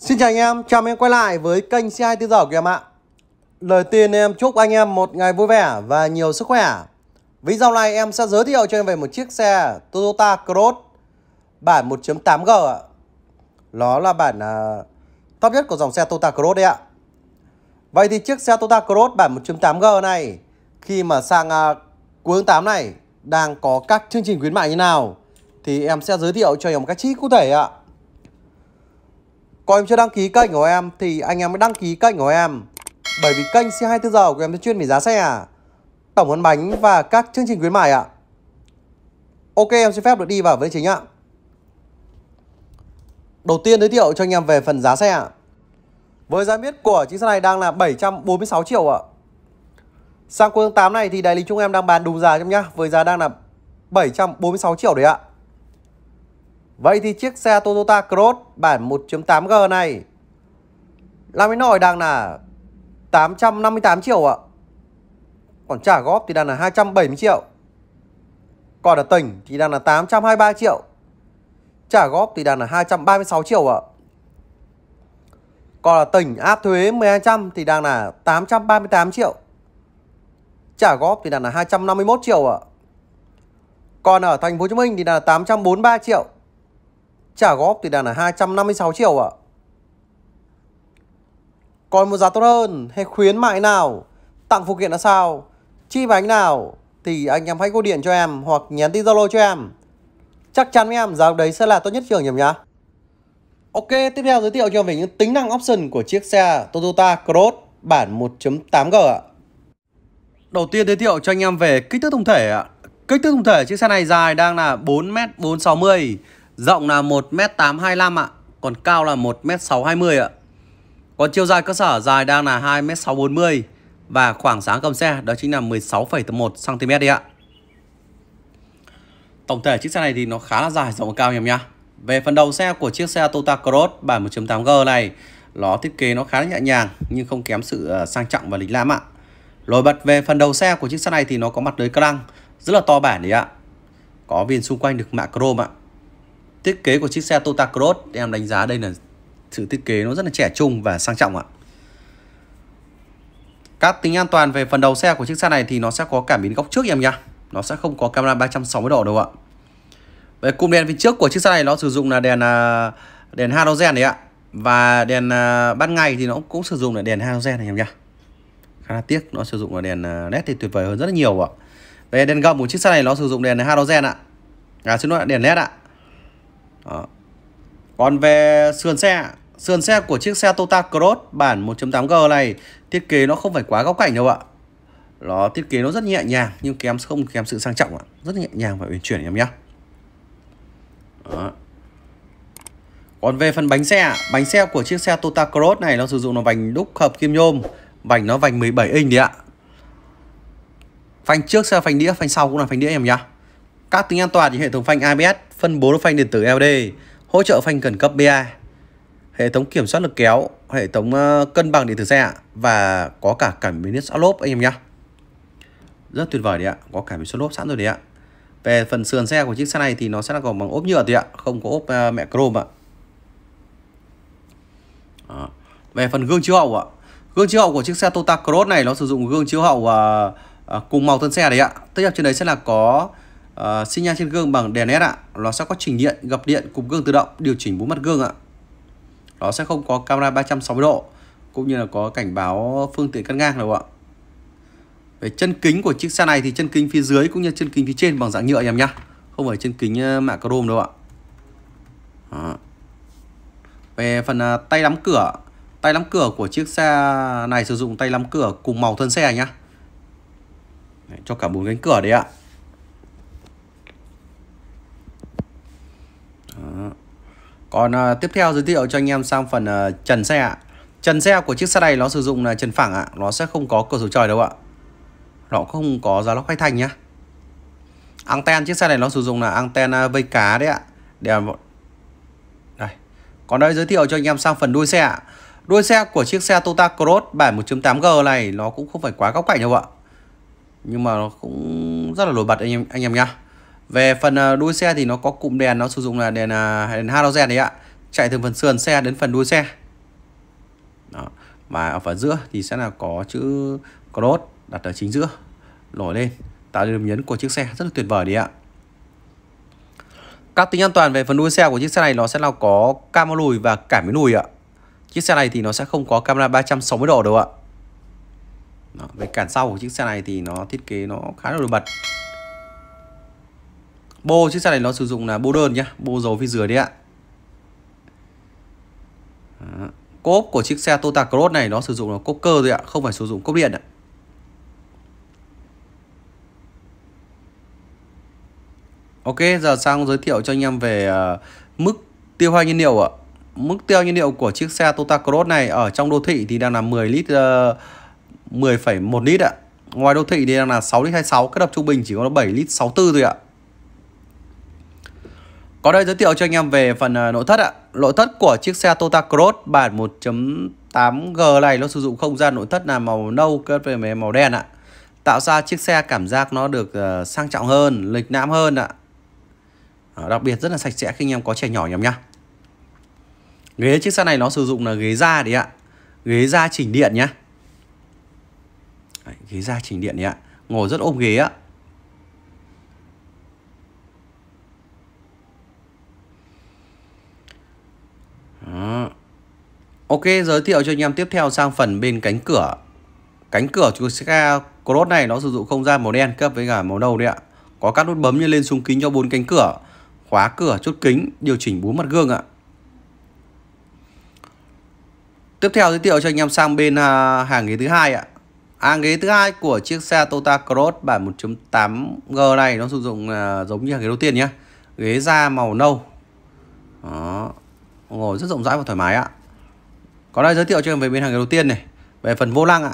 Xin chào anh em, chào mừng em quay lại với kênh C2 Tư Giở của em ạ Lời tiên em chúc anh em một ngày vui vẻ và nhiều sức khỏe Video này em sẽ giới thiệu cho em về một chiếc xe Toyota Cross bản 1.8G ạ Nó là bản uh, top nhất của dòng xe Toyota Cross đấy ạ Vậy thì chiếc xe Toyota Cross bản 1.8G này khi mà sang uh, cuối tháng 8 này đang có các chương trình khuyến mại như nào thì em sẽ giới thiệu cho em một cách chi cụ thể ạ còn em chưa đăng ký kênh của em thì anh em mới đăng ký kênh của em. Bởi vì kênh C24 giờ của em sẽ chuyên về giá xe, à. tổng ăn bánh và các chương trình khuyến mại ạ. À. Ok em xin phép được đi vào với chính ạ. Đầu tiên giới thiệu cho anh em về phần giá xe ạ. À. Với giá biết của chiếc xe này đang là 746 triệu ạ. Sang cuối tháng 8 này thì đại lý chúng em đang bán đúng giá cho em nhá, với giá đang là 746 triệu đấy ạ. Vậy thì chiếc xe Toyota Cross bản 1.8G này Làm cái nồi đang là 858 triệu ạ Còn trả góp thì đang là 270 triệu Còn ở tỉnh thì đang là 823 triệu Trả góp thì đang là 236 triệu ạ Còn ở tỉnh áp thuế 1200 thì đang là 838 triệu Trả góp thì đang là 251 triệu ạ Còn ở thành phố Hồ Chí Minh thì là 843 triệu Trả góp thì đang là 256 triệu ạ. À. Còn một giá tốt hơn hay khuyến mại nào, tặng phụ kiện là sao, chi bánh nào thì anh em hãy gọi điện cho em hoặc nhắn tin Zalo cho em. Chắc chắn với em giá đấy sẽ là tốt nhất trường nhầm nhá. Ok, tiếp theo giới thiệu cho về những tính năng option của chiếc xe Toyota Cross bản 1.8G ạ. Đầu tiên giới thiệu cho anh em về kích thước tổng thể ạ. Kích thước tổng thể chiếc xe này dài đang là 4m460 Rộng là 1m825 ạ Còn cao là 1m620 ạ Còn chiều dài cơ sở dài đang là 2m640 Và khoảng sáng cầm xe đó chính là 16,1cm đi ạ Tổng thể chiếc xe này thì nó khá là dài rộng và cao em nhá Về phần đầu xe của chiếc xe Toyota Cross bản 1.8G này Nó thiết kế nó khá là nhẹ nhàng nhưng không kém sự ờ, sang trọng và lịch lãm ạ Lồi bật về phần đầu xe của chiếc xe này thì nó có mặt lưới căng rất là to bản đấy ạ Có viền xung quanh được mạ chrome ạ Thiết kế của chiếc xe Toyota Cross em đánh giá đây là sự thiết kế nó rất là trẻ trung và sang trọng ạ. Các tính an toàn về phần đầu xe của chiếc xe này thì nó sẽ có cảm biến góc trước em nhá. Nó sẽ không có camera 360 độ đâu ạ. Về cụm đèn phía trước của chiếc xe này nó sử dụng là đèn à, đèn halogen đấy ạ. Và đèn à, ban ngày thì nó cũng sử dụng là đèn halogen này em nhá. Khá là tiếc nó sử dụng là đèn à, led thì tuyệt vời hơn rất là nhiều ạ. Về đèn gầm của chiếc xe này nó sử dụng đèn halogen ạ. À xin lỗi đèn led ạ. Đó. Ờ. Còn về sườn xe Sườn xe của chiếc xe Toyota Cross bản 1.8G này Thiết kế nó không phải quá góc cạnh đâu ạ Nó thiết kế nó rất nhẹ nhàng Nhưng kém không kém sự sang trọng ạ Rất nhẹ nhàng và uyển chuyển em nhé Còn về phần bánh xe Bánh xe của chiếc xe Toyota Cross này Nó sử dụng là vành đúc hợp kim nhôm Vành nó vành 17 inch đấy ạ Phanh trước xe phanh đĩa Phanh sau cũng là phanh đĩa em nhé các tính an toàn như hệ thống phanh ABS, phân bố phanh điện tử LD, hỗ trợ phanh khẩn cấp BA, hệ thống kiểm soát lực kéo, hệ thống ờ, cân bằng điện tử xe và có cả cảm biến số lốp anh em nhé. Rất tuyệt vời đấy ạ, có cảm biến số lốp sẵn rồi đấy ạ. Về phần sườn xe của chiếc xe này thì nó sẽ là còn bằng ốp nhựa thì ạ, không có ốp ờ, mẹ chrome ạ. Đó. Về phần gương chiếu hậu ạ, gương chiếu hậu của chiếc xe Toyota Cross này nó sử dụng gương chiếu hậu ờ, cùng màu thân xe đấy ạ. tiếp theo trên đấy sẽ là có uh, ờ, sinh nhan trên gương bằng đèn led ạ nó sẽ có chỉnh điện gập điện cùng gương tự động điều chỉnh bốn mặt gương ạ nó sẽ không có camera 360 độ cũng như là có cảnh báo phương tiện cắt ngang đâu ạ về chân kính của chiếc xe này thì chân kính phía dưới cũng như chân kính phía trên bằng dạng nhựa em nhá không phải chân kính ờ, mạ chrome đâu ạ Đó. về phần ờ, tay nắm cửa tay nắm cửa của chiếc xe này sử dụng tay nắm cửa cùng màu thân xe nhá cho cả bốn cánh cửa đấy ạ còn uh, tiếp theo giới thiệu cho anh em sang phần uh, trần xe ạ trần xe của chiếc xe này nó sử dụng là trần phẳng ạ nó sẽ không có cửa sổ trời đâu ạ nó không có giá lóc khoai thành nhá anten chiếc xe này nó sử dụng là anten à, vây cá đấy ạ để đây còn đây giới thiệu cho anh em sang phần đuôi xe ạ đuôi xe của chiếc xe Toyota Cross bản 1.8G này nó cũng không phải quá góc cạnh đâu ạ nhưng mà nó cũng rất là nổi bật anh em anh em nhá về phần à, đuôi xe thì nó có cụm đèn nó sử dụng là đèn à, đèn halogen đấy ạ chạy từ phần sườn xe đến phần đuôi xe Đó. và ở phần giữa thì sẽ là có chữ cross đặt ở chính giữa nổi lên tạo điểm nhấn của chiếc xe rất là tuyệt vời đấy ạ các tính an toàn về phần đuôi xe của chiếc xe này nó sẽ là có camera lùi và cảm biến lùi ạ chiếc xe này thì nó sẽ không có camera 360 độ đâu ạ Đó, về cản sau của chiếc xe này thì nó thiết kế nó khá là nổi bật bô chiếc xe này nó sử dụng là bô đơn nhá bô dầu phía dưới đấy ạ Đó. cốp của chiếc xe Toyota Cross này nó sử dụng là cốp cơ rồi ạ không phải sử dụng cốp điện ạ Ok giờ sang giới thiệu cho anh em về uh, mức tiêu hao nhiên liệu ạ mức tiêu nhiên liệu của chiếc xe Toyota Cross này ở trong đô thị thì đang là 10 lít uh, ờ, 10,1 lít ạ. Ngoài đô thị thì đang là 6 lít 26, cái đập trung bình chỉ có 7 lít 64 thôi ạ. Có đây giới thiệu cho anh em về phần à, nội thất ạ. Nội thất của chiếc xe Toyota Cross bản 1.8G này nó sử dụng không gian nội thất là màu nâu kết với màu đen ạ. Tạo ra chiếc xe cảm giác nó được à, sang trọng hơn, lịch lãm hơn ạ. Đặc biệt rất là sạch sẽ khi anh em có trẻ nhỏ anh em nhá. Ghế chiếc xe này nó sử dụng là ghế da đấy ạ. Ghế da chỉnh điện nhá. ghế da chỉnh điện đấy ạ. Ngồi rất ôm ghế ạ. Ok, giới thiệu cho anh em tiếp theo sang phần bên cánh cửa. Cánh cửa của xe Cross này nó sử dụng không gian màu đen kết với cả màu nâu đấy ạ. Có các nút bấm như lên xuống kính cho bốn cánh cửa, khóa cửa, chốt kính, điều chỉnh bốn mặt gương ạ. Tiếp theo giới thiệu cho anh em sang bên à, hàng ghế thứ hai ạ. Hàng ghế thứ hai của chiếc xe Toyota Cross bản 1.8G này nó sử dụng à, giống như hàng ghế đầu tiên nhé. Ghế da màu nâu. Đó. Ngồi rất rộng rãi và thoải mái ạ có đây giới thiệu cho em về bên hàng đầu tiên này về phần vô lăng ạ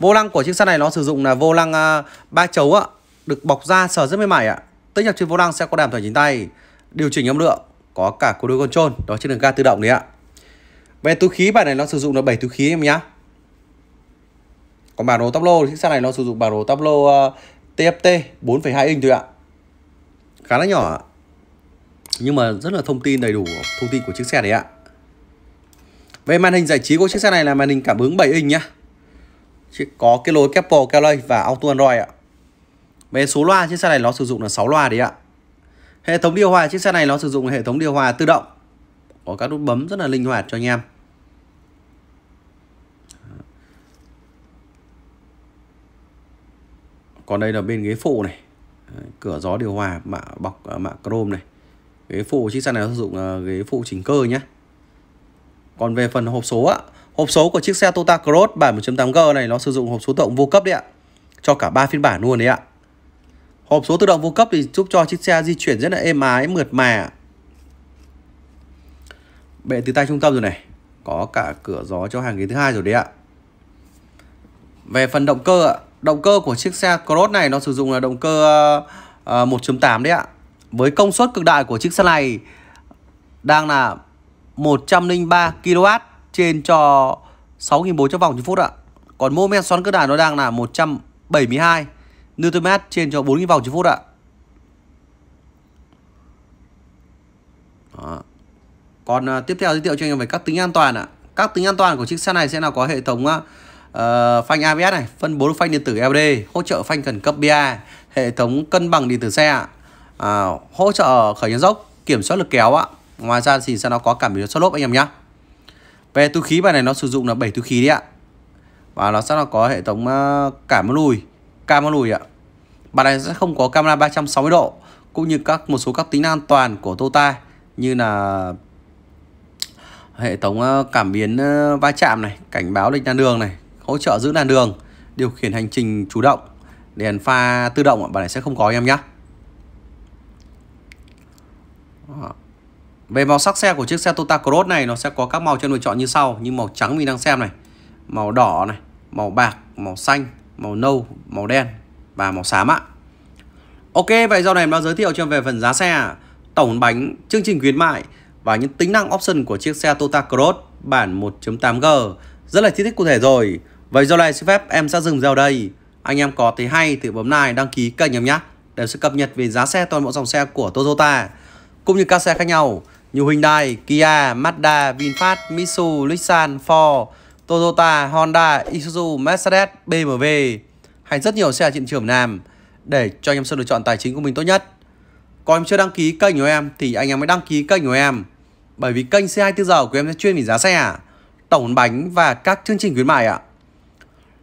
vô lăng của chiếc xe này nó sử dụng là vô lăng à, ba chấu ạ được bọc da sờ rất mềm mại ạ tích hợp trên vô lăng sẽ có đàm thoại chính tay điều chỉnh âm lượng có cả cú đôi control đó trên đường ga tự động đấy ạ về túi khí bản này nó sử dụng là 7 túi khí em nhá còn bản đồ tắp lô chiếc xe này nó sử dụng bản đồ tắp lô uh, TFT 4,2 inch thôi ạ khá là nhỏ nhưng mà rất là thông tin đầy đủ thông tin của chiếc xe đấy ạ về màn hình giải trí của chiếc xe này là màn hình cảm ứng 7 inch nhá. Chỉ có cái lối Apple CarPlay và Auto Android ạ. Về số loa chiếc xe này nó sử dụng là 6 loa đấy ạ. Hệ thống điều hòa chiếc xe này nó sử dụng hệ thống điều hòa tự động. Có các nút bấm rất là linh hoạt cho anh em. Còn đây là bên ghế phụ này. Cửa gió điều hòa mạ bọc à, mạ chrome này. Ghế phụ chiếc xe này nó sử dụng ghế phụ chỉnh cơ nhé còn về phần hộp số á, hộp số của chiếc xe Toyota Cross bản 1.8G này nó sử dụng hộp số tự động vô cấp đấy ạ. Cho cả 3 phiên bản luôn đấy ạ. Hộp số tự động vô cấp thì giúp cho chiếc xe di chuyển rất là êm ái, mượt mà. Bệ từ tay trung tâm rồi này, có cả cửa gió cho hàng ghế thứ hai rồi đấy ạ. Về phần động cơ ạ, động cơ của chiếc xe Cross này nó sử dụng là động cơ 1.8 ờ, ờ, đấy ạ. Với công suất cực đại của chiếc xe này đang là 103 kW trên cho 6.400 vòng trên phút ạ. Còn mô men xoắn cơ đài nó đang là 172 Nm trên cho 4.000 vòng trên phút ạ. Còn uh, tiếp theo giới thiệu cho anh em về các tính an toàn ạ. Các tính an toàn của chiếc xe này sẽ là có hệ thống uh, phanh ABS này, phân bố phanh điện tử LD, hỗ trợ phanh khẩn cấp BA, hệ thống cân bằng điện tử xe ạ. À, hỗ trợ khởi nhân dốc, kiểm soát lực kéo ạ. Ngoài ra thì sao nó có cảm biến số lốp anh em nhá. Về túi khí bài này nó sử dụng là 7 túi khí đấy ạ. Và nó sẽ nó có hệ thống ờ, cảm lùi, cam lùi ạ. Bài này sẽ không có camera 360 độ cũng như các một số các tính năng an toàn của Toyota như là hệ thống ờ, cảm biến ờ, va chạm này, cảnh báo lịch làn đường này, hỗ trợ giữ làn đường, điều khiển hành trình chủ động, đèn pha tự động ạ bài này sẽ không có anh em nhé. Về màu sắc xe của chiếc xe Toyota Cross này nó sẽ có các màu cho lựa chọn như sau như màu trắng mình đang xem này, màu đỏ này, màu bạc, màu xanh, màu nâu, màu đen và màu xám ạ. Ok, vậy do này em đã giới thiệu cho em về phần giá xe, tổng bánh, chương trình khuyến mại và những tính năng option của chiếc xe Toyota Cross bản 1.8G rất là chi tiết cụ thể rồi. Vậy do này xin phép em sẽ dừng video đây. Anh em có thấy hay thì bấm like đăng ký kênh em nhé. Để sẽ cập nhật về giá xe toàn bộ dòng xe của Toyota cũng như các xe khác nhau như Hyundai, Kia, Mazda, VinFast, Mitsubishi, Nissan, Ford, Toyota, Honda, Isuzu, Mercedes, BMW hay rất nhiều xe trên trường Nam để cho anh em sự lựa chọn tài chính của mình tốt nhất. Còn em chưa đăng ký kênh của em thì anh em mới đăng ký kênh của em bởi vì kênh C24 giờ của em sẽ chuyên về giá xe, tổng bánh và các chương trình khuyến mại ạ.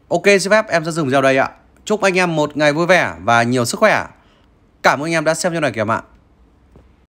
Ok, xin phép em sẽ dừng video đây ạ. Chúc anh em một ngày vui vẻ và nhiều sức khỏe. Cảm ơn anh em đã xem video này kìa ạ.